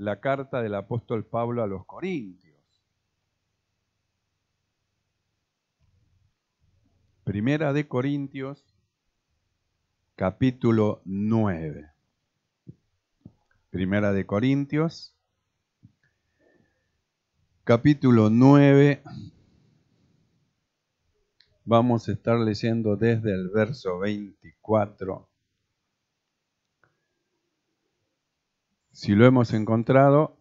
la carta del apóstol Pablo a los Corintios. Primera de Corintios, capítulo 9. Primera de Corintios, capítulo 9. Vamos a estar leyendo desde el verso 24 Si lo hemos encontrado,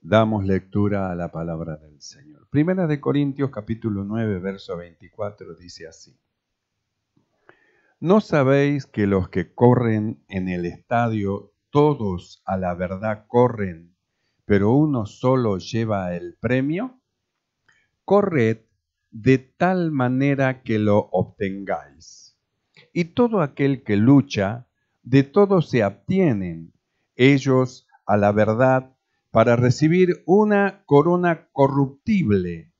damos lectura a la palabra del Señor. Primera de Corintios capítulo 9, verso 24 dice así. ¿No sabéis que los que corren en el estadio, todos a la verdad corren, pero uno solo lleva el premio? Corred de tal manera que lo obtengáis. Y todo aquel que lucha, de todo se abstienen, ellos a la verdad, para recibir una corona corruptible,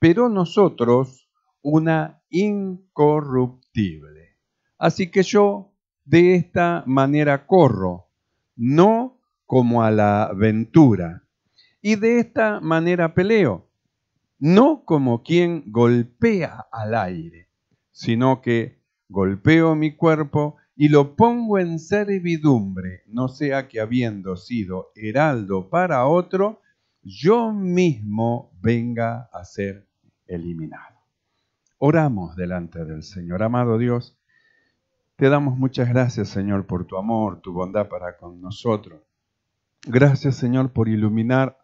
pero nosotros una incorruptible. Así que yo de esta manera corro, no como a la aventura, y de esta manera peleo, no como quien golpea al aire, sino que golpeo mi cuerpo y lo pongo en servidumbre, no sea que habiendo sido heraldo para otro, yo mismo venga a ser eliminado. Oramos delante del Señor. Amado Dios, te damos muchas gracias, Señor, por tu amor, tu bondad para con nosotros. Gracias, Señor, por iluminar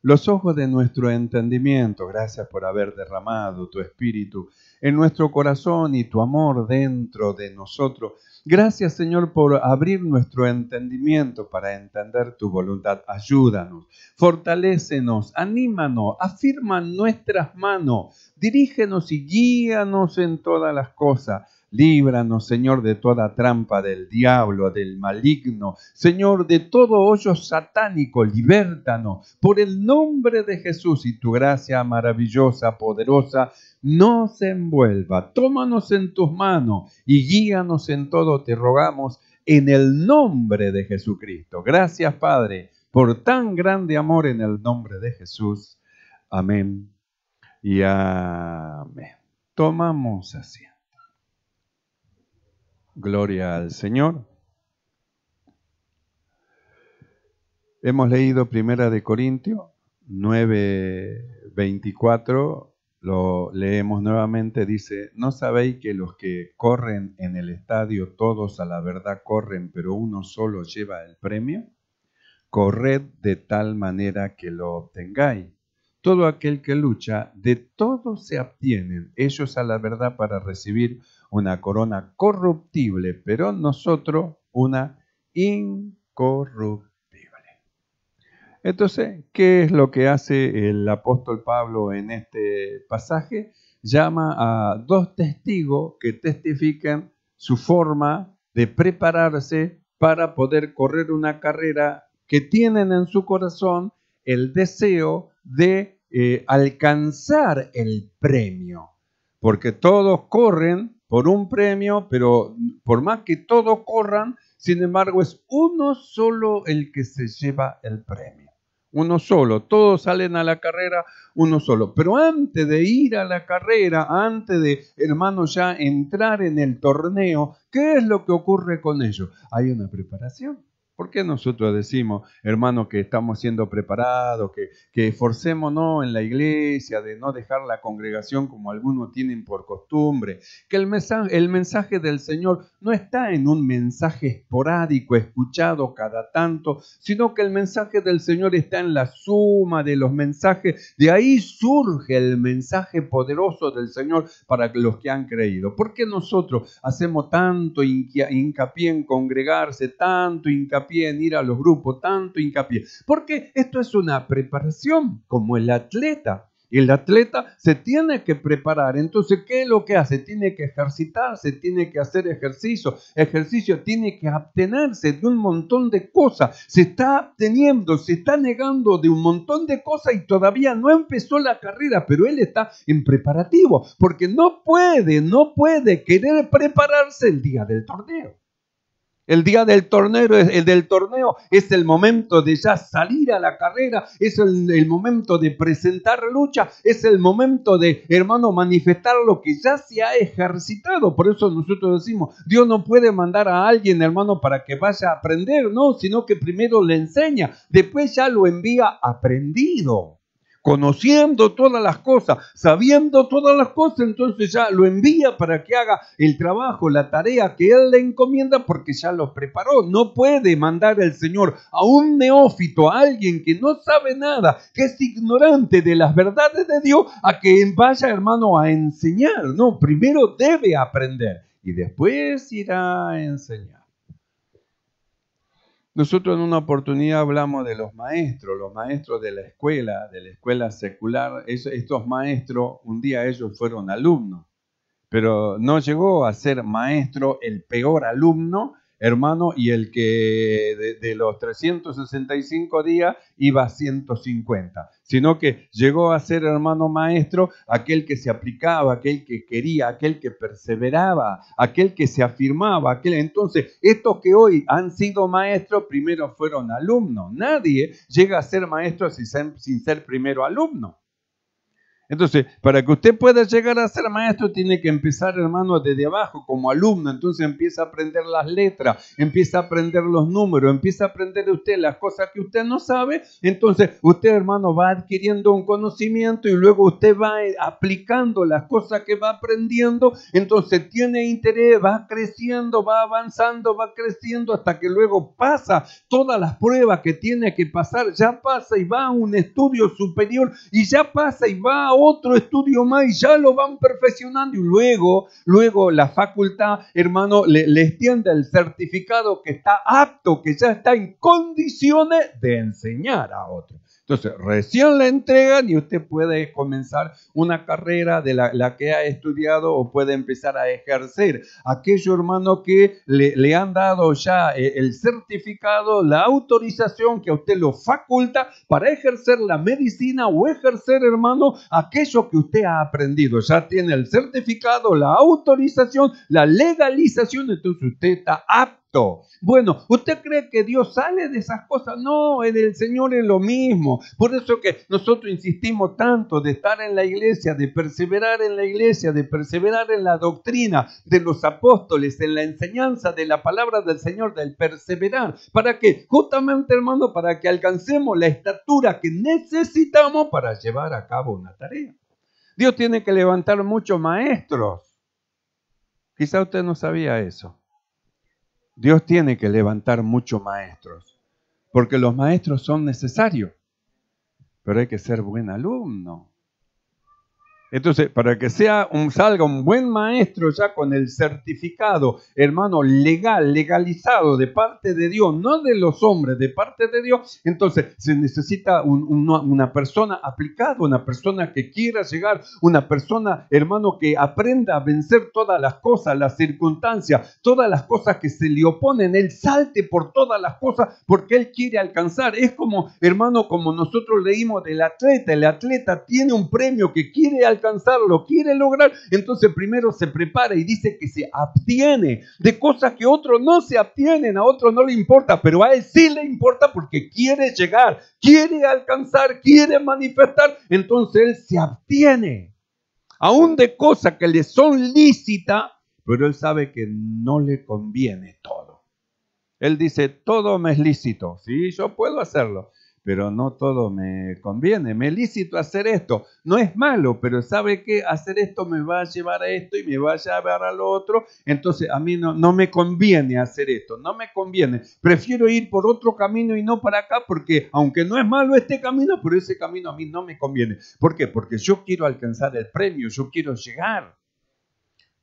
los ojos de nuestro entendimiento. Gracias por haber derramado tu espíritu en nuestro corazón y tu amor dentro de nosotros Gracias Señor por abrir nuestro entendimiento para entender tu voluntad. Ayúdanos, fortalécenos, anímanos, afirman nuestras manos, dirígenos y guíanos en todas las cosas Líbranos, Señor, de toda trampa del diablo, del maligno. Señor, de todo hoyo satánico, libértanos. Por el nombre de Jesús y tu gracia maravillosa, poderosa, nos envuelva. Tómanos en tus manos y guíanos en todo, te rogamos, en el nombre de Jesucristo. Gracias, Padre, por tan grande amor en el nombre de Jesús. Amén y amén. Tomamos así. Gloria al Señor. Hemos leído Primera de Corintios 9:24, lo leemos nuevamente, dice, "No sabéis que los que corren en el estadio todos a la verdad corren, pero uno solo lleva el premio? Corred de tal manera que lo obtengáis." Todo aquel que lucha, de todo se obtienen ellos a la verdad para recibir una corona corruptible, pero nosotros una incorruptible. Entonces, ¿qué es lo que hace el apóstol Pablo en este pasaje? Llama a dos testigos que testifican su forma de prepararse para poder correr una carrera que tienen en su corazón el deseo de eh, alcanzar el premio, porque todos corren por un premio, pero por más que todos corran, sin embargo es uno solo el que se lleva el premio. Uno solo, todos salen a la carrera, uno solo. Pero antes de ir a la carrera, antes de, hermano, ya entrar en el torneo, ¿qué es lo que ocurre con ellos? Hay una preparación. ¿Por qué nosotros decimos, hermanos, que estamos siendo preparados, que, que esforcémonos en la iglesia de no dejar la congregación como algunos tienen por costumbre? Que el mensaje, el mensaje del Señor no está en un mensaje esporádico, escuchado cada tanto, sino que el mensaje del Señor está en la suma de los mensajes. De ahí surge el mensaje poderoso del Señor para los que han creído. ¿Por qué nosotros hacemos tanto hincapié en congregarse, tanto hincapié en ir a los grupos, tanto hincapié. Porque esto es una preparación, como el atleta. El atleta se tiene que preparar. Entonces, ¿qué es lo que hace? Tiene que ejercitarse, tiene que hacer ejercicio. Ejercicio tiene que abstenerse de un montón de cosas. Se está absteniendo, se está negando de un montón de cosas y todavía no empezó la carrera, pero él está en preparativo porque no puede, no puede querer prepararse el día del torneo. El día del torneo, el del torneo es el momento de ya salir a la carrera, es el, el, momento de presentar lucha, es el momento de, hermano, manifestar lo que ya se ha ejercitado. Por eso nosotros decimos, Dios no puede mandar a alguien, hermano, para que vaya a aprender, no, sino que primero le enseña, después ya lo envía aprendido conociendo todas las cosas, sabiendo todas las cosas, entonces ya lo envía para que haga el trabajo, la tarea que él le encomienda porque ya lo preparó. No puede mandar el Señor a un neófito, a alguien que no sabe nada, que es ignorante de las verdades de Dios, a que vaya hermano a enseñar. No, primero debe aprender y después irá a enseñar. Nosotros en una oportunidad hablamos de los maestros, los maestros de la escuela, de la escuela secular. estos maestros, un día ellos fueron alumnos, pero no llegó a ser maestro el peor alumno hermano, y el que de, los 365 días iba a 150, sino que llegó a ser hermano maestro aquel que se aplicaba, aquel que quería, aquel que perseveraba, aquel que se afirmaba, aquel entonces, estos que hoy han sido maestros, primero fueron alumnos. Nadie llega a ser maestro sin ser primero alumno. Entonces, para que usted pueda llegar a ser maestro, tiene que empezar, hermano, desde abajo, como alumno. Entonces empieza a aprender las letras, empieza a aprender los números, empieza a aprender usted las cosas que usted no sabe. Entonces, usted, hermano, va adquiriendo un conocimiento y luego usted va eh, aplicando las cosas que va aprendiendo. Entonces, tiene interés, va creciendo, va avanzando, va creciendo hasta que luego pasa todas las pruebas que tiene que pasar. Ya pasa y va a un estudio superior y ya pasa y va a otro estudio más y ya lo van perfeccionando. Y luego, luego la facultad, hermano, le, le extiende el certificado que está apto, que ya está en condiciones de enseñar a otros. Entonces, recién la entregan y usted puede comenzar una carrera de la, que ha estudiado o puede empezar a ejercer. Aquello, hermano, que le, le han dado ya eh, el certificado, la autorización que a usted lo faculta para ejercer la medicina o ejercer, hermano, aquello que usted ha aprendido. Ya tiene el certificado, la autorización, la legalización, entonces usted está apto bueno, ¿usted cree que Dios sale de esas cosas? No, en el Señor es lo mismo. Por eso que nosotros insistimos tanto de estar en la iglesia, de perseverar en la iglesia, de perseverar en la doctrina de los apóstoles, en la enseñanza de la palabra del Señor, del perseverar. ¿Para que Justamente, hermano, para que alcancemos la estatura que necesitamos para llevar a cabo una tarea. Dios tiene que levantar muchos maestros. Quizá usted no sabía eso. Dios tiene que levantar muchos maestros, porque los maestros son necesarios, pero hay que ser buen alumno. Entonces, para que sea un, salga un buen maestro ya con el certificado, hermano, legal, legalizado de parte de Dios, no de los hombres, de parte de Dios, entonces se necesita una persona aplicada, una persona que quiera llegar, una persona, hermano, que aprenda a vencer todas las cosas, las circunstancias, todas las cosas que se le oponen. Él salte por todas las cosas porque él quiere alcanzar. Es como, hermano, como nosotros leímos del atleta, el atleta tiene un premio que quiere alcanzar lo quiere lograr, entonces primero se prepara y dice que se abstiene de cosas que otros no se abstienen, a otros no le importa, pero a él sí le importa porque quiere llegar, quiere alcanzar, quiere manifestar, entonces él se abstiene, aún de cosas que le son lícitas, pero él sabe que no le conviene todo. Él dice, todo me es lícito, sí, yo puedo hacerlo, pero no todo me conviene. Me lícito hacer esto. No es malo, pero ¿sabe que Hacer esto me va a llevar a esto y me va a llevar a lo otro. Entonces a mí no, no me conviene hacer esto, no me conviene. Prefiero ir por otro camino y no para acá porque aunque no es malo este camino, pero ese camino a mí no me conviene. ¿Por qué? Porque yo quiero alcanzar el premio, yo quiero llegar.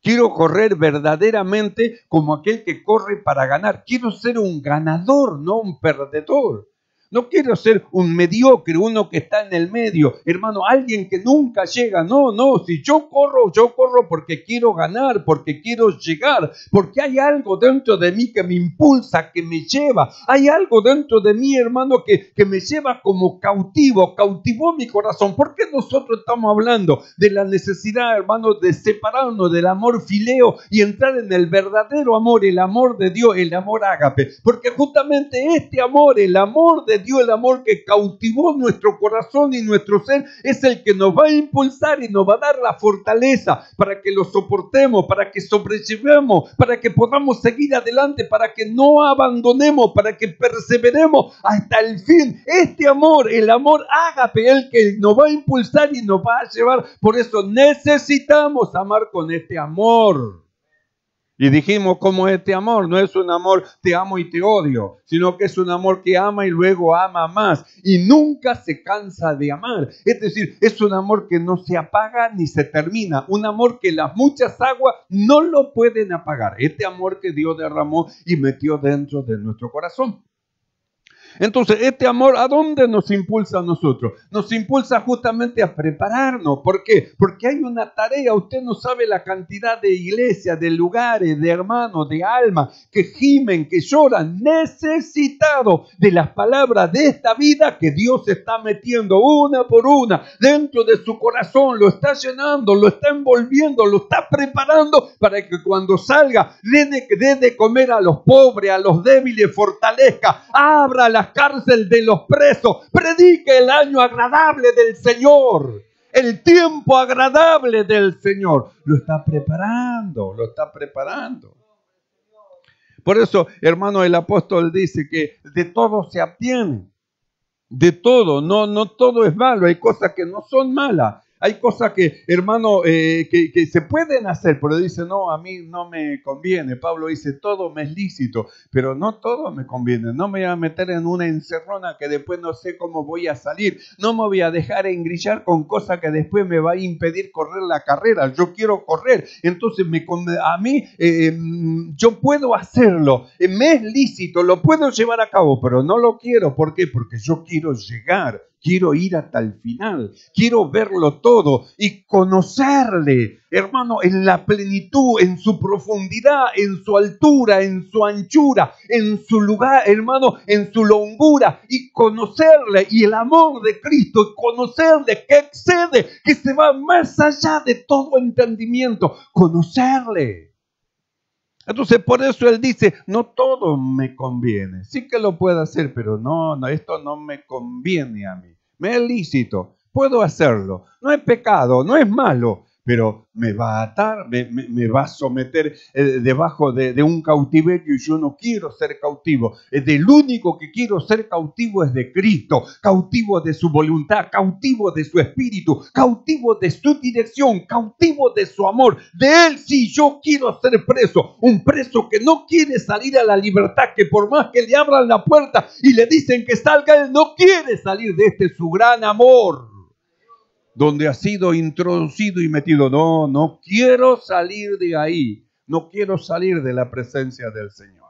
Quiero correr verdaderamente como aquel que corre para ganar. Quiero ser un ganador, no un perdedor. No quiero ser un mediocre, uno que está en el medio, hermano, alguien que nunca llega. No, no, si yo corro, yo corro porque quiero ganar, porque quiero llegar, porque hay algo dentro de mí que me impulsa, que me lleva. Hay algo dentro de mí, hermano, que, que me lleva como cautivo, cautivó mi corazón. ¿Por qué nosotros estamos hablando de la necesidad, hermano, de separarnos del amor fileo y entrar en el verdadero amor, el amor de Dios, el amor ágape? Porque justamente este amor, el amor de dio el amor que cautivó nuestro corazón y nuestro ser, es el que nos va a impulsar y nos va a dar la fortaleza para que lo soportemos, para que sobrellevemos, para que podamos seguir adelante, para que no abandonemos, para que perseveremos hasta el fin. Este amor, el amor ágape, el que nos va a impulsar y nos va a llevar. Por eso necesitamos amar con este amor. Y dijimos cómo este amor. No es un amor te amo y te odio, sino que es un amor que ama y luego ama más. Y nunca se cansa de amar. Es decir, es un amor que no se apaga ni se termina. Un amor que las muchas aguas no lo pueden apagar. Este amor que Dios derramó y metió dentro de nuestro corazón. Entonces, este amor, ¿a dónde nos impulsa a nosotros? Nos impulsa justamente a prepararnos. ¿Por qué? Porque hay una tarea, usted no sabe la cantidad de iglesias, de lugares, de hermanos, de almas que gimen, que lloran, necesitados de las palabras de esta vida que Dios está metiendo una por una dentro de su corazón, lo está llenando, lo está envolviendo, lo está preparando para que cuando salga, dé de, de comer a los pobres, a los débiles, fortalezca, abra la Cárcel de los presos. Predique el año agradable del Señor. El tiempo agradable del Señor. Lo está preparando, lo está preparando. Por eso, hermano, el apóstol dice que de todo se obtiene, De todo, no, no todo es malo, hay cosas que no son malas, hay cosas que, hermano, eh, que, se pueden hacer, pero dice, no, a mí no me conviene. Pablo dice, todo me es lícito, pero no todo me conviene. No me voy a meter en una encerrona que después no sé cómo voy a salir. No me voy a dejar engrillar con cosas que después me va a impedir correr la carrera. Yo quiero correr. Entonces, me, a mí, eh, em, yo puedo hacerlo. Eh, me es lícito, lo puedo llevar a cabo, pero no lo quiero. ¿Por qué? Porque yo quiero llegar Quiero ir hasta el final, quiero verlo todo y conocerle, hermano, en la plenitud, en su profundidad, en su altura, en su anchura, en su lugar, hermano, en su longura y conocerle y el amor de Cristo, conocerle que excede, que se va más allá de todo entendimiento, conocerle. Entonces, por eso él dice, no todo me conviene. Sí que lo puedo hacer, pero no, no, esto no me conviene a mí. Me es lícito, puedo hacerlo. No es pecado, no es malo, pero me va a atar, me, va a someter eh, debajo de, un cautiverio y yo no quiero ser cautivo. Eh, El único que quiero ser cautivo es de Cristo, cautivo de su voluntad, cautivo de su espíritu, cautivo de su dirección, cautivo de su amor. De Él sí yo quiero ser preso, un preso que no quiere salir a la libertad, que por más que le abran la puerta y le dicen que salga, Él no quiere salir de este su gran amor donde ha sido introducido y metido. No, no quiero salir de ahí. No quiero salir de la presencia del Señor.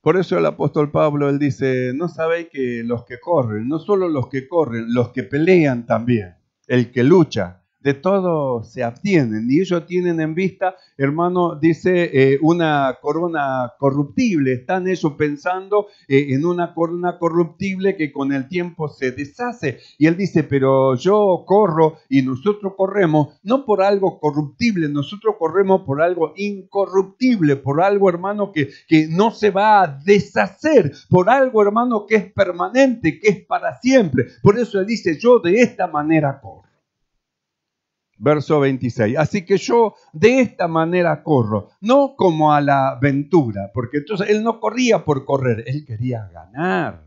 Por eso el apóstol Pablo, él dice, no sabéis que los que corren, no solo los que corren, los que pelean también, el que lucha, de todo se abstienen y ellos tienen en vista, hermano, dice, eh, una corona corruptible. Están ellos pensando eh, en una corona corruptible que con el tiempo se deshace. Y él dice, pero yo corro y nosotros corremos no por algo corruptible, nosotros corremos por algo incorruptible, por algo, hermano, que, que no se va a deshacer, por algo, hermano, que es permanente, que es para siempre. Por eso él dice, yo de esta manera corro verso 26. Así que yo de esta manera corro, no como a la aventura, porque entonces él no corría por correr, él quería ganar,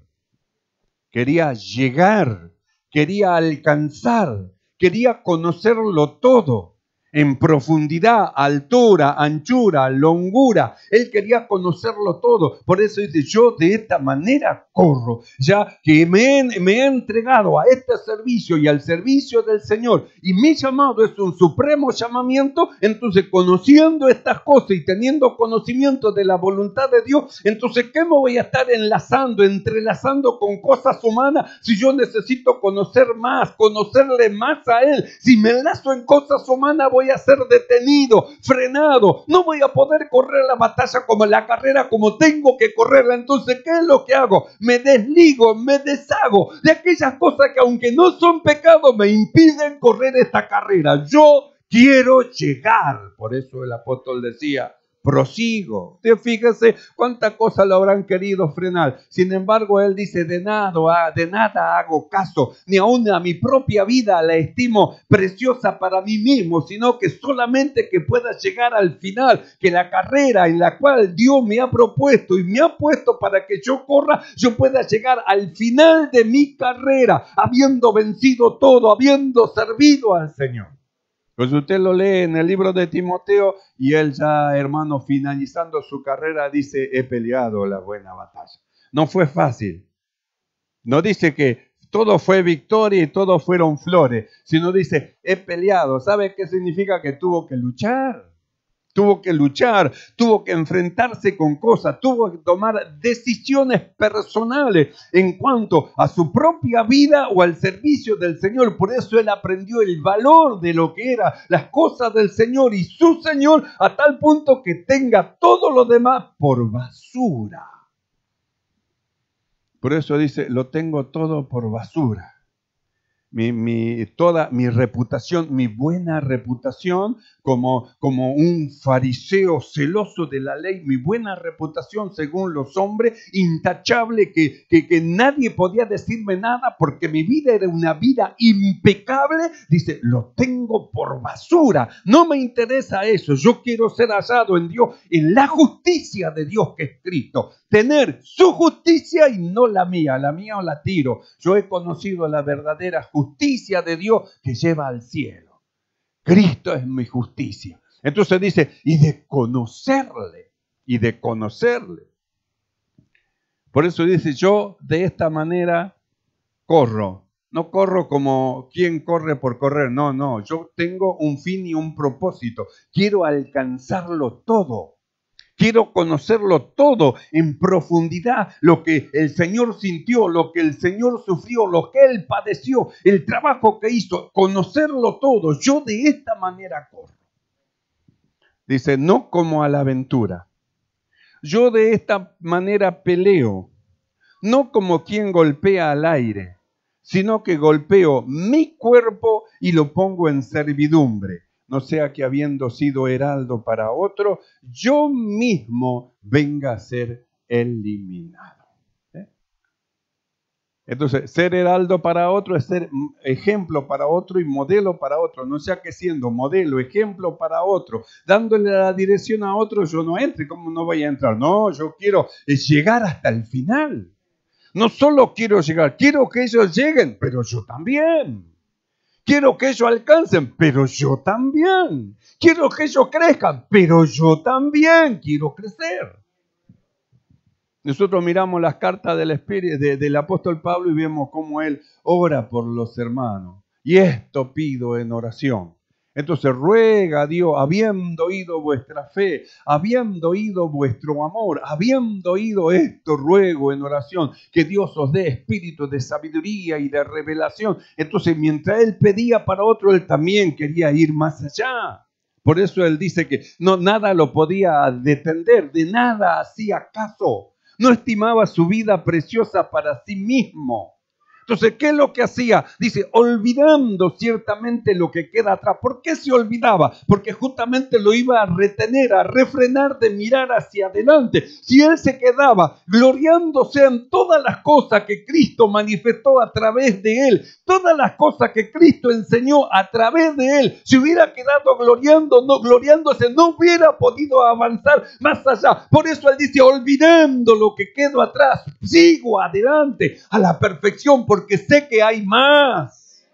quería llegar, quería alcanzar, quería conocerlo todo en profundidad, altura, anchura, longura. Él quería conocerlo todo. Por eso dice, yo de esta manera corro, ya que me he, entregado a este servicio y al servicio del Señor. Y mi llamado es un supremo llamamiento. Entonces, conociendo estas cosas y teniendo conocimiento de la voluntad de Dios, entonces, ¿qué me voy a estar enlazando, entrelazando con cosas humanas si yo necesito conocer más, conocerle más a Él? Si me enlazo en cosas humanas, voy voy a ser detenido, frenado, no voy a poder correr la batalla como la carrera como tengo que correrla. Entonces, ¿qué es lo que hago? Me desligo, me deshago de aquellas cosas que aunque no son pecados me impiden correr esta carrera. Yo quiero llegar. Por eso el apóstol decía, prosigo. Te fíjese cuánta cosa lo habrán querido frenar. Sin embargo, él dice, de nada, ah, de nada hago caso, ni aun a mi propia vida la estimo preciosa para mí mismo, sino que solamente que pueda llegar al final, que la carrera en la cual Dios me ha propuesto y me ha puesto para que yo corra, yo pueda llegar al final de mi carrera, habiendo vencido todo, habiendo servido al Señor. Pues usted lo lee en el libro de Timoteo y él ya, hermano, finalizando su carrera, dice, he peleado la buena batalla. No fue fácil. No dice que todo fue victoria y todo fueron flores, sino dice, he peleado. ¿Sabe qué significa que tuvo que luchar? tuvo que luchar, tuvo que enfrentarse con cosas, tuvo que tomar decisiones personales en cuanto a su propia vida o al servicio del Señor. Por eso él aprendió el valor de lo que era las cosas del Señor y su Señor a tal punto que tenga todo lo demás por basura. Por eso dice, lo tengo todo por basura mi, toda mi reputación, mi buena reputación como, como un fariseo celoso de la ley, mi buena reputación según los hombres, intachable, que, que, nadie podía decirme nada porque mi vida era una vida impecable, dice, lo tengo por basura, no me interesa eso, yo quiero ser hallado en Dios, en la justicia de Dios que es Cristo, tener su justicia y no la mía, la mía o la tiro, yo he conocido la verdadera justicia, justicia de Dios que lleva al cielo. Cristo es mi justicia. Entonces dice, y de conocerle, y de conocerle. Por eso dice, yo de esta manera corro. No corro como quien corre por correr, no, no, yo tengo un fin y un propósito. Quiero alcanzarlo todo. Quiero conocerlo todo en profundidad, lo que el Señor sintió, lo que el Señor sufrió, lo que Él padeció, el trabajo que hizo, conocerlo todo. Yo de esta manera corro. Dice, no como a la aventura. Yo de esta manera peleo, no como quien golpea al aire, sino que golpeo mi cuerpo y lo pongo en servidumbre no sea que habiendo sido heraldo para otro, yo mismo venga a ser eliminado. ¿eh? Entonces, ser heraldo para otro es ser ejemplo para otro y modelo para otro. No sea que siendo modelo, ejemplo para otro, dándole la dirección a otro, yo no entre. ¿Cómo no voy a entrar? No, yo quiero eh, llegar hasta el final. No solo quiero llegar, quiero que ellos lleguen, pero yo también. Quiero que ellos alcancen, pero yo también. Quiero que ellos crezcan, pero yo también quiero crecer. Nosotros miramos las cartas del, Espíritu, del apóstol Pablo y vemos cómo él ora por los hermanos. Y esto pido en oración. Entonces ruega a Dios, habiendo oído vuestra fe, habiendo oído vuestro amor, habiendo oído esto, ruego en oración, que Dios os dé espíritu de sabiduría y de revelación. Entonces, mientras él pedía para otro, él también quería ir más allá. Por eso él dice que no, nada lo podía detener, de nada hacía caso. No estimaba su vida preciosa para sí mismo entonces, ¿qué es lo que hacía? Dice, olvidando ciertamente lo que queda atrás. ¿Por qué se olvidaba? Porque justamente lo iba a retener, a refrenar de mirar hacia adelante. Si él se quedaba gloriándose en todas las cosas que Cristo manifestó a través de él, todas las cosas que Cristo enseñó a través de él, si hubiera quedado gloriando, no, gloriándose, no hubiera podido avanzar más allá. Por eso él dice, olvidando lo que quedó atrás, sigo adelante a la perfección porque sé que hay más.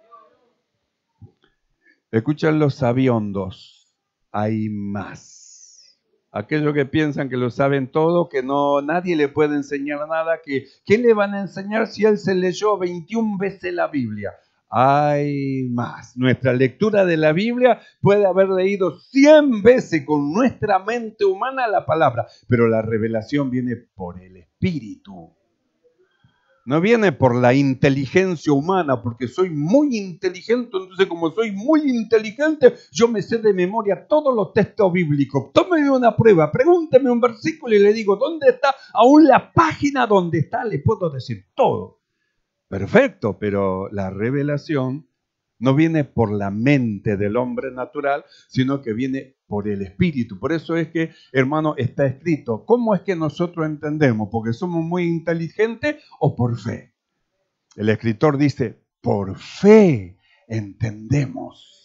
Escuchan los sabiondos, hay más. Aquellos que piensan que lo saben todo, que no nadie le puede enseñar nada, que ¿qué le van a enseñar si él se leyó 21 veces la Biblia? hay más. Nuestra lectura de la Biblia puede haber leído 100 veces con nuestra mente humana la palabra, pero la revelación viene por el Espíritu. No viene por la inteligencia humana, porque soy muy inteligente, entonces como soy muy inteligente, yo me sé de memoria todos los textos bíblicos. Tómeme una prueba, pregúnteme un versículo y le digo, ¿dónde está? Aún la página donde está, le puedo decir todo. Perfecto, pero la revelación no viene por la mente del hombre natural, sino que viene por el Espíritu. Por eso es que, hermano, está escrito. ¿Cómo es que nosotros entendemos? ¿Porque somos muy inteligentes o por fe? El escritor dice, por fe entendemos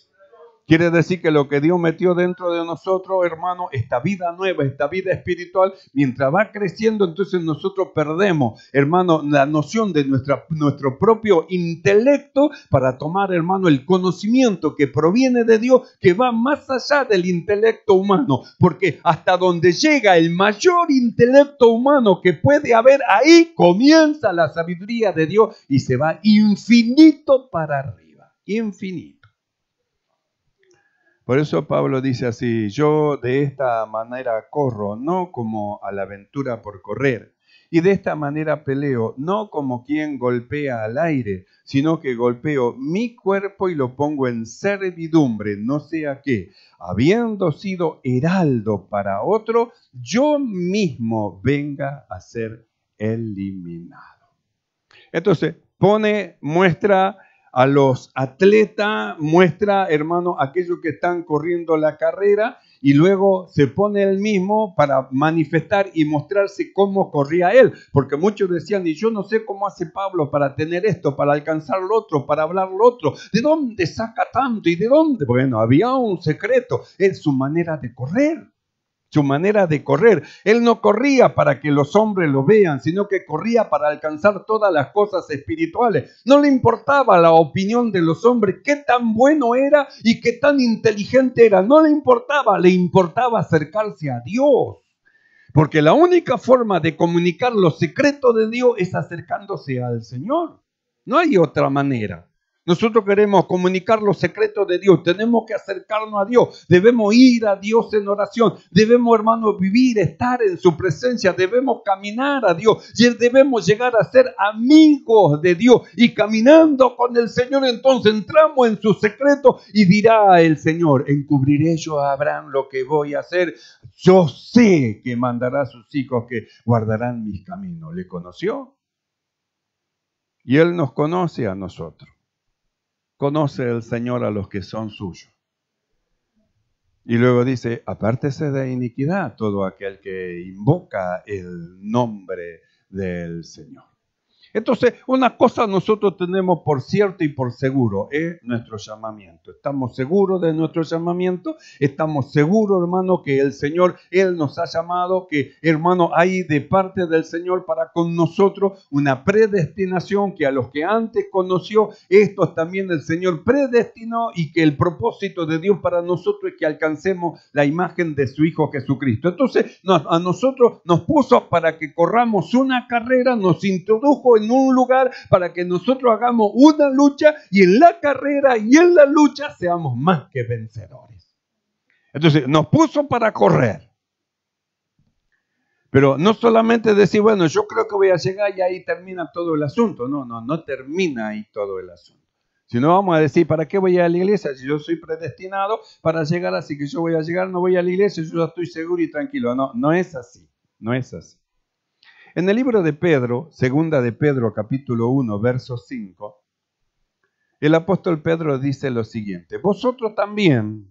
Quiere decir que lo que Dios metió dentro de nosotros, hermano, esta vida nueva, esta vida espiritual, mientras va creciendo, entonces nosotros perdemos, hermano, la noción de nuestro propio intelecto para tomar, hermano, el conocimiento que proviene de Dios, que va más allá del intelecto humano. Porque hasta donde llega el mayor intelecto humano que puede haber, ahí comienza la sabiduría de Dios y se va infinito para arriba. Infinito. Por eso Pablo dice así, yo de esta manera corro, no como a la aventura por correr, y de esta manera peleo, no como quien golpea al aire, sino que golpeo mi cuerpo y lo pongo en servidumbre, no sea que, habiendo sido heraldo para otro, yo mismo venga a ser eliminado. Entonces, pone, muestra a los atletas, muestra, hermano, aquellos que están corriendo la carrera y luego se pone él mismo para manifestar y mostrarse cómo corría él, porque muchos decían, y yo no sé cómo hace Pablo para tener esto, para alcanzar lo otro, para hablar lo otro, ¿de dónde saca tanto y de dónde? Bueno, había un secreto, es su manera de correr su manera de correr. Él no corría para que los hombres lo vean, sino que corría para alcanzar todas las cosas espirituales. No le importaba la opinión de los hombres, qué tan bueno era y qué tan inteligente era. No le importaba, le importaba acercarse a Dios. Porque la única forma de comunicar los secretos de Dios es acercándose al Señor. No hay otra manera. Nosotros queremos comunicar los secretos de Dios. Tenemos que acercarnos a Dios. Debemos ir a Dios en oración. Debemos, hermanos, vivir, estar en su presencia. Debemos caminar a Dios. Y debemos llegar a ser amigos de Dios. Y caminando con el Señor, entonces entramos en su secreto y dirá el Señor, encubriré yo a Abraham lo que voy a hacer. Yo sé que mandará a sus hijos que guardarán mis caminos. ¿Le conoció? Y Él nos conoce a nosotros conoce el Señor a los que son suyos. Y luego dice, apártese de iniquidad todo aquel que invoca el nombre del Señor. Entonces, una cosa nosotros tenemos por cierto y por seguro es nuestro llamamiento. Estamos seguros de nuestro llamamiento, estamos seguros, hermano, que el Señor, Él nos ha llamado, que, hermano, hay de parte del Señor para con nosotros una predestinación que a los que antes conoció, estos también el Señor predestinó y que el propósito de Dios para nosotros es que alcancemos la imagen de su Hijo Jesucristo. Entonces, a nosotros nos puso para que corramos una carrera, nos introdujo en un lugar para que nosotros hagamos una lucha y en la carrera y en la lucha seamos más que vencedores. Entonces, nos puso para correr. Pero no solamente decir, bueno, yo creo que voy a llegar y ahí termina todo el asunto. No, no, no termina ahí todo el asunto. Si no vamos a decir, ¿para qué voy a la iglesia? Si yo soy predestinado para llegar, así que yo voy a llegar, no voy a la iglesia, yo estoy seguro y tranquilo. No, no es así, no es así. En el libro de Pedro, segunda de Pedro capítulo 1, verso 5, el apóstol Pedro dice lo siguiente, vosotros también,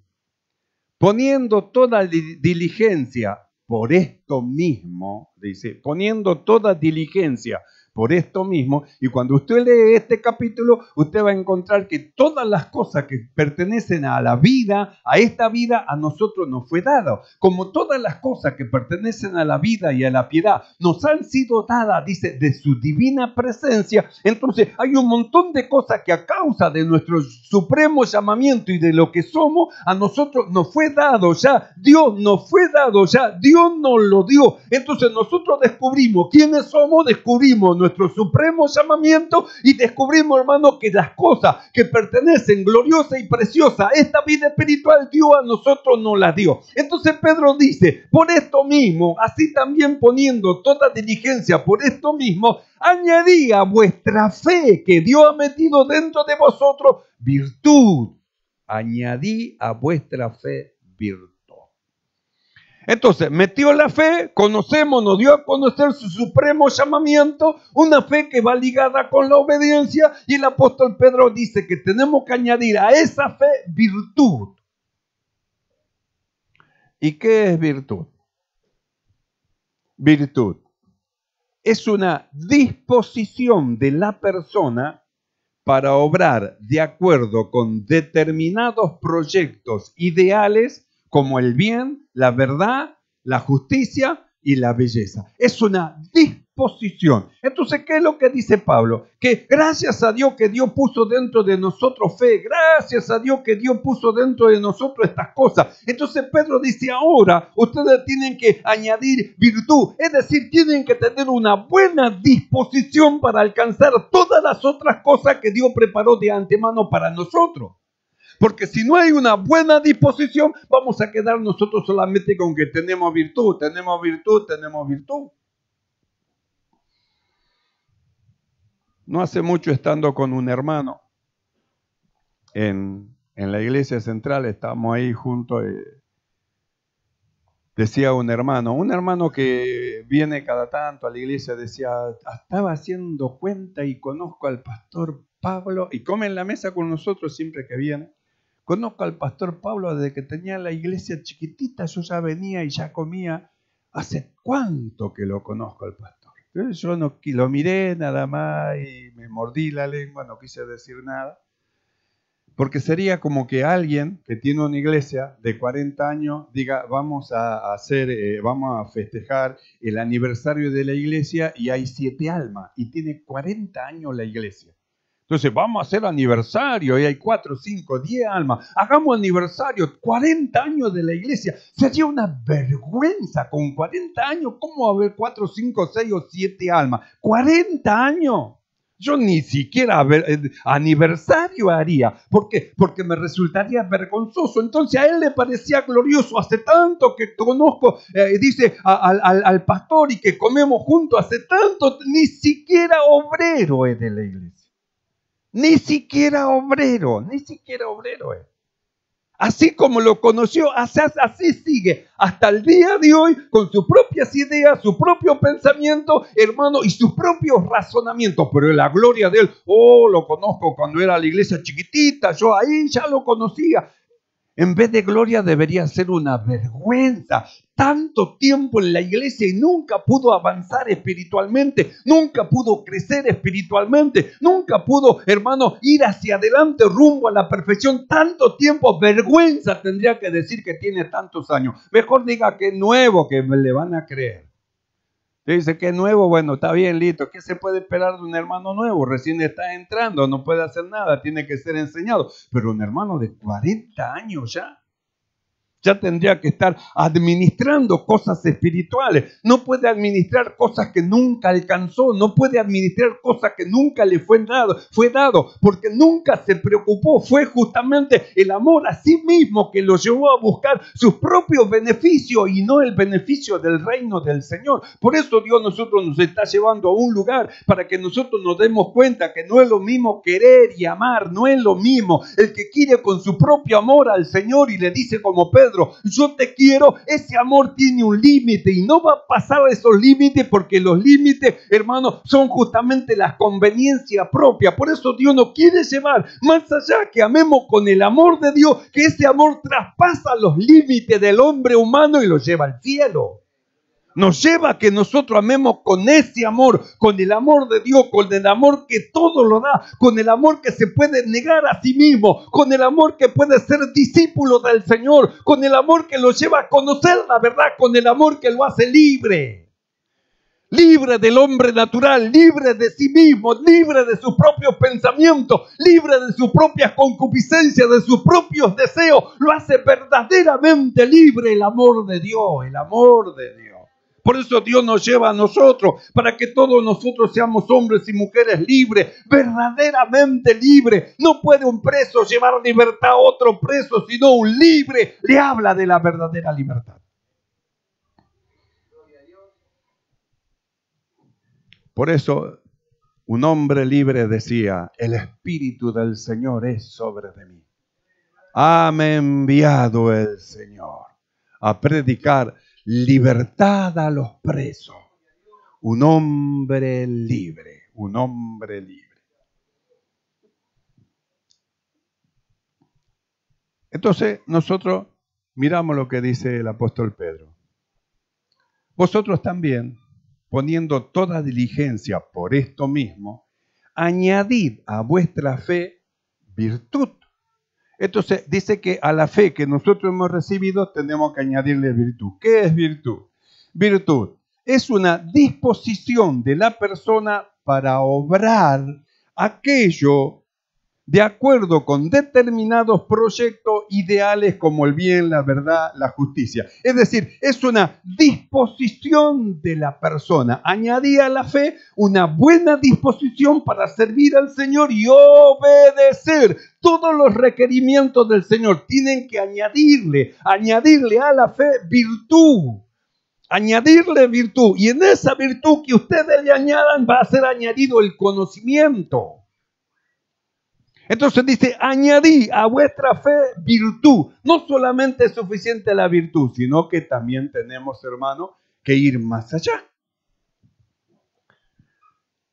poniendo toda diligencia por esto mismo, dice, poniendo toda diligencia, por esto mismo. Y cuando usted lee este capítulo, usted va a encontrar que todas las cosas que pertenecen a la vida, a esta vida, a nosotros nos fue dado. Como todas las cosas que pertenecen a la vida y a la piedad nos han sido dadas, dice, de su divina presencia, entonces hay un montón de cosas que a causa de nuestro supremo llamamiento y de lo que somos, a nosotros nos fue dado ya, Dios nos fue dado ya, Dios nos lo dio. Entonces nosotros descubrimos quiénes somos, descubrimos nuestro supremo llamamiento y descubrimos, hermano, que las cosas que pertenecen gloriosa y preciosa, esta vida espiritual Dios a nosotros nos las dio. Entonces Pedro dice, por esto mismo, así también poniendo toda diligencia por esto mismo, añadí a vuestra fe que Dios ha metido dentro de vosotros virtud. Añadí a vuestra fe virtud entonces, metió la fe, conocemos, nos dio a conocer su supremo llamamiento, una fe que va ligada con la obediencia y el apóstol Pedro dice que tenemos que añadir a esa fe virtud. ¿Y qué es virtud? Virtud es una disposición de la persona para obrar de acuerdo con determinados proyectos ideales como el bien, la verdad, la justicia y la belleza. Es una disposición. Entonces, ¿qué es lo que dice Pablo? Que gracias a Dios que Dios puso dentro de nosotros fe, gracias a Dios que Dios puso dentro de nosotros estas cosas. Entonces Pedro dice, ahora ustedes tienen que añadir virtud, es decir, tienen que tener una buena disposición para alcanzar todas las otras cosas que Dios preparó de antemano para nosotros. Porque si no hay una buena disposición, vamos a quedar nosotros solamente con que tenemos virtud, tenemos virtud, tenemos virtud. No hace mucho estando con un hermano en, la iglesia central, estamos ahí juntos. Eh, decía un hermano, un hermano que viene cada tanto a la iglesia, decía, estaba haciendo cuenta y conozco al pastor Pablo y come en la mesa con nosotros siempre que viene. Conozco al pastor Pablo desde que tenía la iglesia chiquitita, yo ya venía y ya comía. ¿Hace cuánto que lo conozco al pastor? Yo no, lo miré nada más y me mordí la lengua, no quise decir nada. Porque sería como que alguien que tiene una iglesia de 40 años diga, vamos a hacer, eh, vamos a festejar el aniversario de la iglesia y hay siete almas y tiene 40 años la iglesia. Entonces vamos a hacer aniversario y hay cuatro, cinco, diez almas. Hagamos aniversario, 40 años de la iglesia. Sería una vergüenza con 40 años. ¿Cómo haber cuatro, cinco, seis o siete almas? 40 años. Yo ni siquiera eh, aniversario haría. ¿Por Porque me resultaría vergonzoso. Entonces a él le parecía glorioso. Hace tanto que conozco, eh, dice al pastor y que comemos juntos, hace tanto, ni siquiera obrero es de la iglesia. Ni siquiera obrero, ni siquiera obrero Así como lo conoció, así, así sigue hasta el día de hoy con sus propias ideas, su propio pensamiento, hermano, y sus propios razonamientos. Pero la gloria de él, oh, lo conozco cuando era la iglesia chiquitita, yo ahí ya lo conocía. En vez de gloria debería ser una vergüenza. Tanto tiempo en la iglesia y nunca pudo avanzar espiritualmente, nunca pudo crecer espiritualmente, nunca pudo, hermano, ir hacia adelante rumbo a la perfección. Tanto tiempo, vergüenza tendría que decir que tiene tantos años. Mejor diga que es nuevo, que le van a creer dice que es nuevo, bueno, está bien, listo. ¿Qué se puede esperar de un hermano nuevo? Recién está entrando, no puede hacer nada, tiene que ser enseñado. Pero un hermano de 40 años ya, ya tendría que estar administrando cosas espirituales, no puede administrar cosas que nunca alcanzó, no puede administrar cosas que nunca le fue dado, fue dado, porque nunca se preocupó, fue justamente el amor a sí mismo que lo llevó a buscar sus propios beneficios y no el beneficio del reino del Señor. Por eso Dios nosotros nos está llevando a un lugar para que nosotros nos demos cuenta que no es lo mismo querer y amar, no es lo mismo el que quiere con su propio amor al Señor y le dice como Pedro, yo te quiero, ese amor tiene un límite y no va a pasar esos límites porque los límites, hermano, son justamente las conveniencias propia. Por eso Dios nos quiere llevar más allá que amemos con el amor de Dios, que ese amor traspasa los límites del hombre humano y lo lleva al cielo nos lleva a que nosotros amemos con ese amor, con el amor de Dios, con el amor que todo lo da, con el amor que se puede negar a sí mismo, con el amor que puede ser discípulo del Señor, con el amor que lo lleva a conocer la verdad, con el amor que lo hace libre. Libre del hombre natural, libre de sí mismo, libre de sus propios pensamientos, libre de sus propias concupiscencias, de sus propios deseos. Lo hace verdaderamente libre el amor de Dios, el amor de Dios. Por eso Dios nos lleva a nosotros, para que todos nosotros seamos hombres y mujeres libres, verdaderamente libres. No puede un preso llevar libertad a otro preso, sino un libre le habla de la verdadera libertad. Por eso un hombre libre decía, el Espíritu del Señor es sobre de mí. Hame enviado el Señor a predicar libertad a los presos, un hombre libre, un hombre libre. Entonces nosotros miramos lo que dice el apóstol Pedro. Vosotros también, poniendo toda diligencia por esto mismo, añadid a vuestra fe virtud entonces dice que a la fe que nosotros hemos recibido tenemos que añadirle virtud. ¿Qué es virtud? Virtud es una disposición de la persona para obrar aquello de acuerdo con determinados proyectos ideales como el bien, la verdad, la justicia. Es decir, es una disposición de la persona. Añadir a la fe una buena disposición para servir al Señor y obedecer. Todos los requerimientos del Señor tienen que añadirle, añadirle a la fe virtud añadirle virtud. Y en esa virtud que ustedes le añadan va a ser añadido el conocimiento. Entonces dice, añadí a vuestra fe virtud. No solamente es suficiente la virtud, sino que también tenemos, hermano, que ir más allá.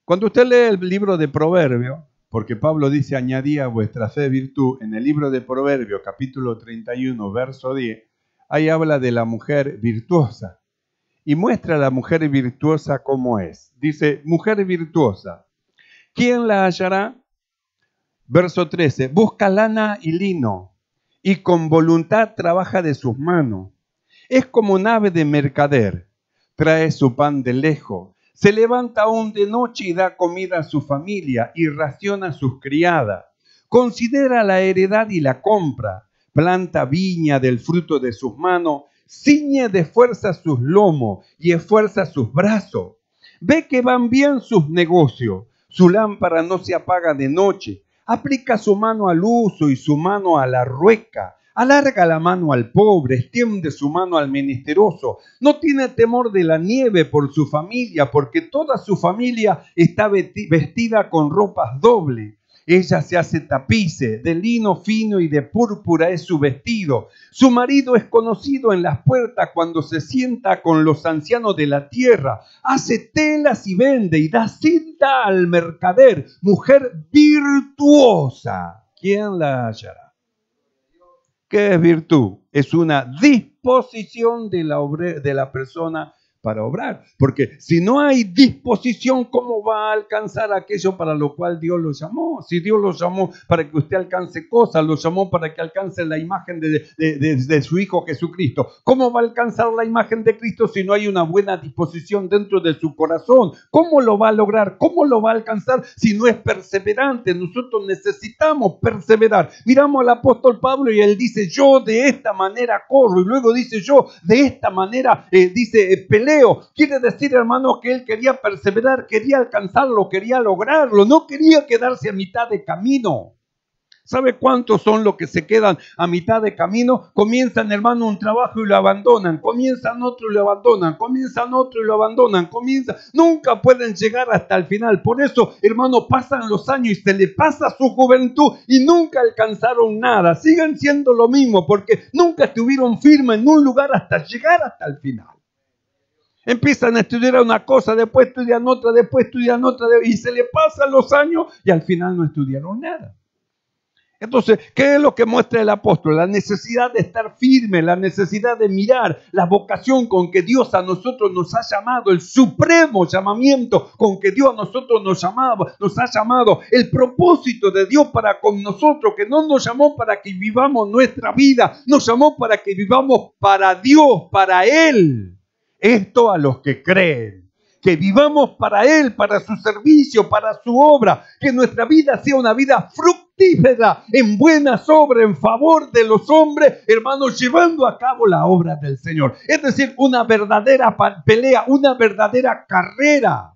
Cuando usted lee el libro de Proverbio, porque Pablo dice, añadí a vuestra fe virtud, en el libro de Proverbio, capítulo 31, verso 10, ahí habla de la mujer virtuosa y muestra a la mujer virtuosa cómo es. Dice, mujer virtuosa, ¿quién la hallará? Verso 13, busca lana y lino, y con voluntad trabaja de sus manos. Es como nave de mercader, trae su pan de lejos, se levanta aún de noche y da comida a su familia y raciona a sus criadas. Considera la heredad y la compra, planta viña del fruto de sus manos, ciñe de fuerza sus lomos y esfuerza sus brazos. Ve que van bien sus negocios, su lámpara no se apaga de noche Aplica su mano al uso y su mano a la rueca. Alarga la mano al pobre, extiende su mano al menesteroso. No tiene temor de la nieve por su familia, porque toda su familia está vestida con ropas dobles. Ella se hace tapice, de lino fino y de púrpura es su vestido. Su marido es conocido en las puertas cuando se sienta con los ancianos de la tierra. Hace telas y vende y da cinta al mercader. Mujer virtuosa. ¿Quién la hallará? ¿Qué es virtud? Es una disposición de la, de la persona para obrar. Porque si no hay disposición, ¿cómo va a alcanzar aquello para lo cual Dios lo llamó? Si Dios lo llamó para que usted alcance cosas, lo llamó para que alcance la imagen de, su Hijo Jesucristo, ¿cómo va a alcanzar la imagen de Cristo si no hay una buena disposición dentro de su corazón? ¿Cómo lo va a lograr? ¿Cómo lo va a alcanzar si no es perseverante? Nosotros necesitamos perseverar. Miramos al apóstol Pablo y él dice, yo de esta manera corro. Y luego dice, yo de esta manera, eh, dice, eh, peleo Quiere decir, hermano, que él quería perseverar, quería alcanzarlo, quería lograrlo, no quería quedarse a mitad de camino. ¿Sabe cuántos son los que se quedan a mitad de camino? Comienzan, hermano, un trabajo y lo abandonan. Comienzan otro y lo abandonan. Comienzan otro y lo abandonan. Comienzan. Nunca pueden llegar hasta el final. Por eso, hermano, pasan los años y se le pasa su juventud y nunca alcanzaron nada. Siguen siendo lo mismo porque nunca estuvieron firmes en un lugar hasta llegar hasta el final. Empiezan a estudiar una cosa, después estudian otra, después estudian otra, y se le pasan los años y al final no estudiaron nada. Entonces, ¿qué es lo que muestra el apóstol? La necesidad de estar firme, la necesidad de mirar, la vocación con que Dios a nosotros nos ha llamado, el supremo llamamiento con que Dios a nosotros nos, llamaba, nos ha llamado, el propósito de Dios para con nosotros, que no nos llamó para que vivamos nuestra vida, nos llamó para que vivamos para Dios, para Él esto a los que creen. Que vivamos para Él, para su servicio, para su obra. Que nuestra vida sea una vida fructífera en buenas obras, en favor de los hombres, hermanos, llevando a cabo la obra del Señor. Es decir, una verdadera pelea, una verdadera carrera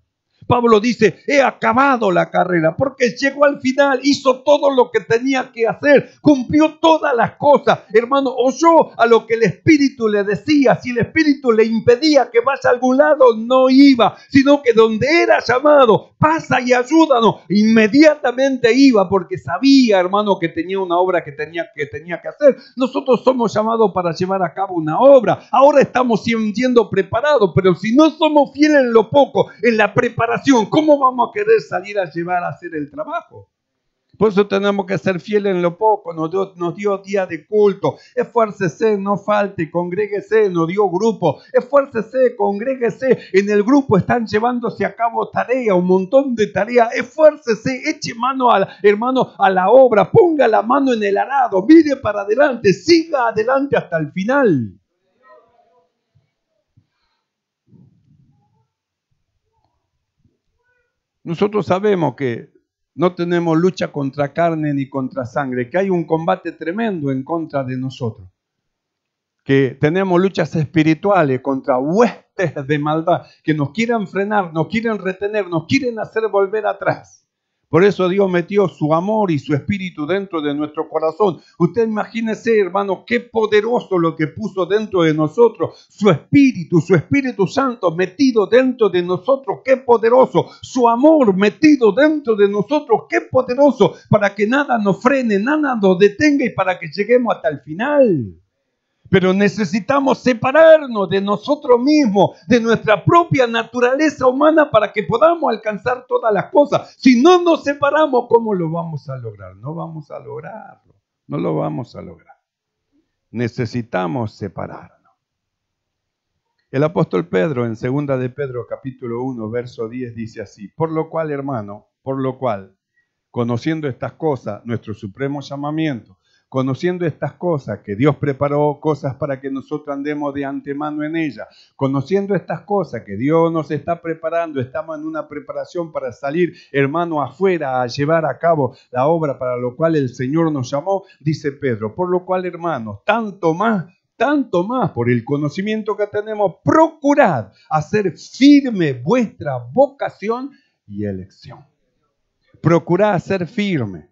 Pablo dice, he acabado la carrera porque llegó al final, hizo todo lo que tenía que hacer, cumplió todas las cosas. Hermano, oyó a lo que el Espíritu le decía. Si el Espíritu le impedía que vaya a algún lado, no iba, sino que donde era llamado, pasa y ayúdanos. Inmediatamente iba porque sabía, hermano, que tenía una obra que tenía que, tenía que hacer. Nosotros somos llamados para llevar a cabo una obra. Ahora estamos siendo preparados, pero si no somos fieles en lo poco, en la preparación, ¿cómo vamos a querer salir a llevar a hacer el trabajo? Por eso tenemos que ser fieles en lo poco. Nos dio, nos dio día de culto. Esfuércese, no falte, congréguese, nos dio grupo. Esfuércese, congréguese. En el grupo están llevándose a cabo tarea, un montón de tareas. Esfuércese, eche mano al hermano a la obra, ponga la mano en el arado, mire para adelante, siga adelante hasta el final. Nosotros sabemos que no tenemos lucha contra carne ni contra sangre, que hay un combate tremendo en contra de nosotros, que tenemos luchas espirituales contra huestes de maldad, que nos quieren frenar, nos quieren retener, nos quieren hacer volver atrás. Por eso Dios metió su amor y su espíritu dentro de nuestro corazón. Usted imagínese, hermano, qué poderoso lo que puso dentro de nosotros. Su espíritu, su Espíritu Santo metido dentro de nosotros, qué poderoso. Su amor metido dentro de nosotros, qué poderoso. Para que nada nos frene, nada nos detenga y para que lleguemos hasta el final. Pero necesitamos separarnos de nosotros mismos, de nuestra propia naturaleza humana para que podamos alcanzar todas las cosas. Si no nos separamos, ¿cómo lo vamos a lograr? No vamos a lograrlo. No lo vamos a lograr. Necesitamos separarnos. El apóstol Pedro en 2 de Pedro capítulo 1 verso 10 dice así, por lo cual hermano, por lo cual, conociendo estas cosas, nuestro supremo llamamiento, conociendo estas cosas, que Dios preparó cosas para que nosotros andemos de antemano en ellas, conociendo estas cosas que Dios nos está preparando, estamos en una preparación para salir, hermano, afuera a llevar a cabo la obra para lo cual el Señor nos llamó, dice Pedro, por lo cual, hermanos, tanto más tanto más por el conocimiento que tenemos, procurad hacer firme vuestra vocación y elección. Procurad ser firme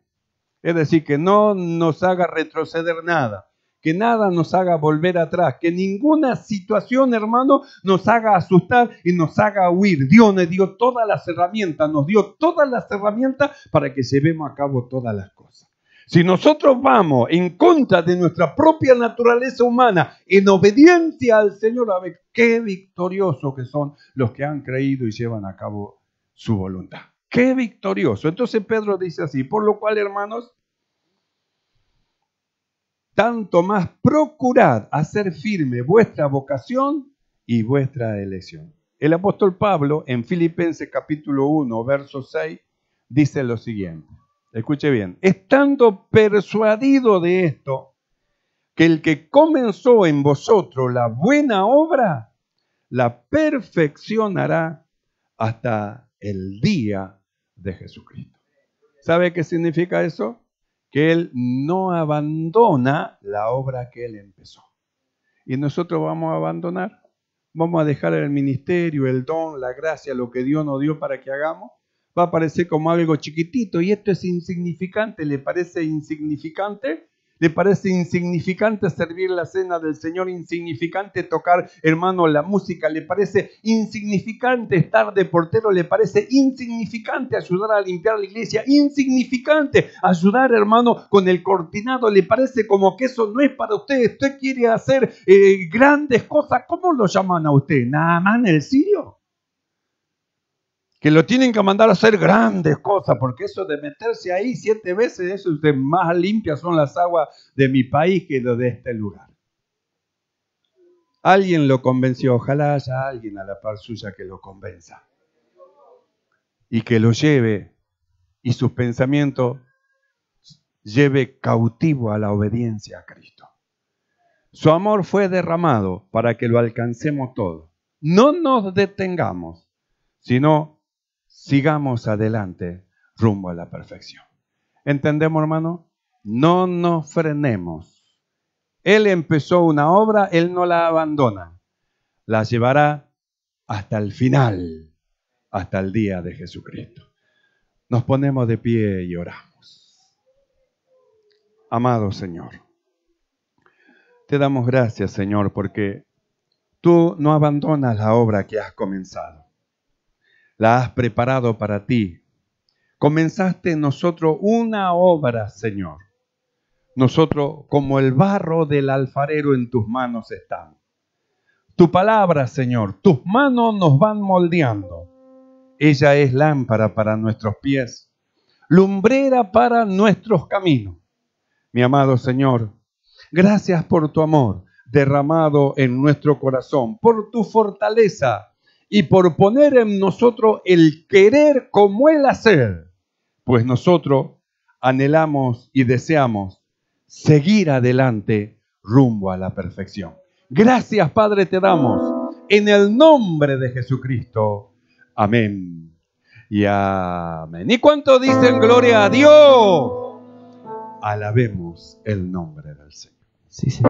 es decir, que no nos haga retroceder nada, que nada nos haga volver atrás, que ninguna situación, hermano, nos haga asustar y nos haga huir. Dios nos dio todas las herramientas, nos dio todas las herramientas para que llevemos a cabo todas las cosas. Si nosotros vamos en contra de nuestra propia naturaleza humana, en obediencia al Señor, a ver qué victoriosos que son los que han creído y llevan a cabo su voluntad qué victorioso. Entonces Pedro dice así, por lo cual hermanos, tanto más procurad hacer firme vuestra vocación y vuestra elección. El apóstol Pablo en Filipenses capítulo 1, verso 6, dice lo siguiente. Escuche bien, estando persuadido de esto, que el que comenzó en vosotros la buena obra, la perfeccionará hasta el día de Jesucristo. ¿Sabe qué significa eso? Que Él no abandona la obra que Él empezó. Y nosotros vamos a abandonar, vamos a dejar el ministerio, el don, la gracia, lo que Dios nos dio para que hagamos. Va a parecer como algo chiquitito y esto es insignificante, le parece insignificante le parece insignificante servir la cena del Señor, insignificante tocar, hermano, la música, le parece insignificante estar de portero, le parece insignificante ayudar a limpiar la iglesia, insignificante ayudar, hermano, con el cortinado, le parece como que eso no es para usted, usted quiere hacer eh, grandes cosas, ¿cómo lo llaman a usted? ¿Namán el sirio que lo tienen que mandar a hacer grandes cosas, porque eso de meterse ahí siete veces, eso es más limpias son las aguas de mi país que de este lugar. Alguien lo convenció, ojalá haya alguien a la par suya que lo convenza y que lo lleve y sus pensamientos lleve cautivo a la obediencia a Cristo. Su amor fue derramado para que lo alcancemos todo. No nos detengamos, sino sigamos adelante rumbo a la perfección. ¿Entendemos, hermano? No nos frenemos. Él empezó una obra, Él no la abandona. La llevará hasta el final, hasta el día de Jesucristo. Nos ponemos de pie y oramos. Amado Señor, te damos gracias, Señor, porque tú no abandonas la obra que has comenzado la has preparado para ti. Comenzaste en nosotros una obra, Señor. Nosotros como el barro del alfarero en tus manos estamos. Tu palabra, Señor, tus manos nos van moldeando. Ella es lámpara para nuestros pies, lumbrera para nuestros caminos. Mi amado Señor, gracias por tu amor derramado en nuestro corazón, por tu fortaleza y por poner en nosotros el querer como el hacer, pues nosotros anhelamos y deseamos seguir adelante rumbo a la perfección. Gracias Padre te damos en el nombre de Jesucristo. Amén. Y amén. ¿Y cuánto dicen gloria a Dios? Alabemos el nombre del Señor. Sí,